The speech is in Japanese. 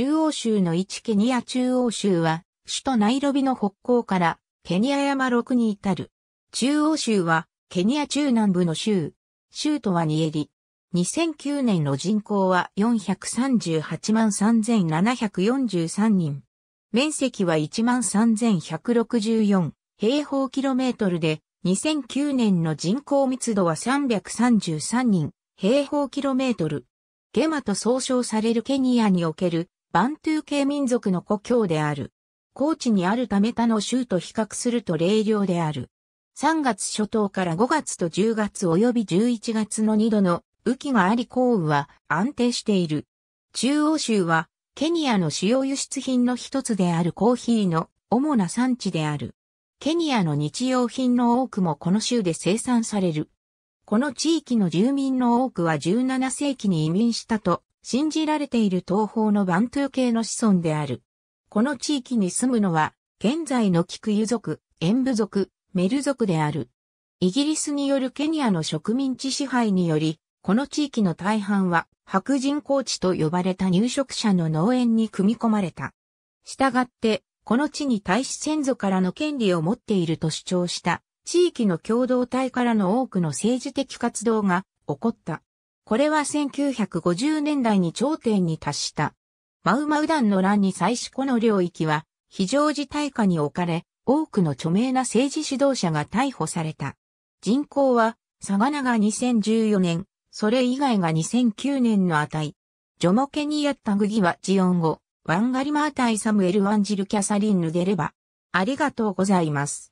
中央州の1ケニア中央州は、首都ナイロビの北港からケニア山6に至る。中央州は、ケニア中南部の州。州都はニエリ。2009年の人口は438万3743人。面積は1万3164平方キロメートルで、2009年の人口密度は333人平方キロメートル。ゲマと総称されるケニアにおけるバントゥー系民族の故郷である。高地にあるため他の州と比較すると霊涼である。3月初頭から5月と10月及び11月の2度の雨季があり降雨は安定している。中央州はケニアの主要輸出品の一つであるコーヒーの主な産地である。ケニアの日用品の多くもこの州で生産される。この地域の住民の多くは17世紀に移民したと信じられている東方のバントゥー系の子孫である。この地域に住むのは、現在のキクユ族、エンブ族、メル族である。イギリスによるケニアの植民地支配により、この地域の大半は白人高地と呼ばれた入植者の農園に組み込まれた。したがって、この地に対し先祖からの権利を持っていると主張した、地域の共同体からの多くの政治的活動が起こった。これは1950年代に頂点に達した。マウマウダンの乱に際しこの領域は非常事態下に置かれ、多くの著名な政治指導者が逮捕された。人口は、サガナが2014年、それ以外が2009年の値。ジョモケニヤッタグギはジオン語、ワンガリマータイサムエル・ワンジル・キャサリン・ヌデレバ。ありがとうございます。